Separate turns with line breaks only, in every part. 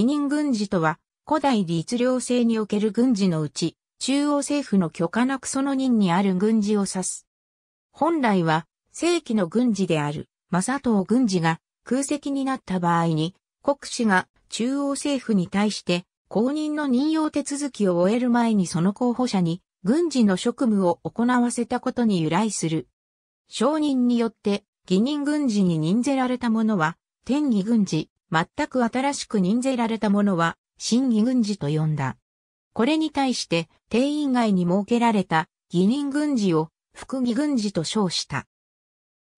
義任軍事とは、古代律令制におけ
る軍事のうち、中央政府の許可なくその任にある軍事を指す。本来は、正規の軍事である、正党軍事が空席になった場合に、国士が中央政府に対して、公認の任用手続きを終える前にその候補者に、軍事の職務を行わせたことに由来する。承認によって、義任軍事に任ぜられたものは、天義軍事、全く新しく任ぜられたものは、審議軍事と呼んだ。これに対して、定員外に設けられた、議任軍事を、副議軍事と称した。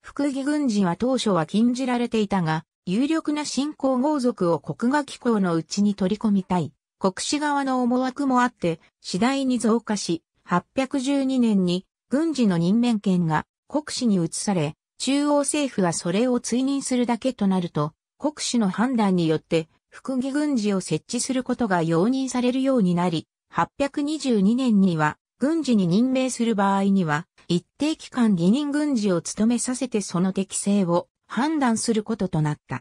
副議軍事は当初は禁じられていたが、有力な新興豪族を国画機構のうちに取り込みたい。国史側の思惑もあって、次第に増加し、812年に軍事の任免権が国史に移され、中央政府はそれを追認するだけとなると、国主の判断によって、副議軍事を設置することが容認されるようになり、822年には、軍事に任命する場合には、一定期間義任軍事を務めさせてその適性を判断することとなった。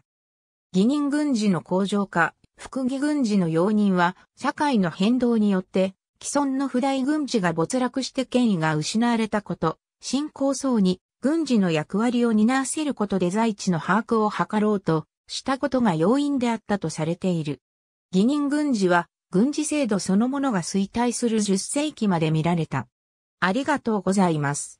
義任軍事の向上化、副議軍事の容認は、社会の変動によって、既存の不大軍事が没落して権威が失われたこと、新興層に軍事の役割を担わせることで在地の把握を図ろうと、したことが要因であったとされている。義任軍事は軍事制度そのものが
衰退する10世紀まで見られた。ありがとうございます。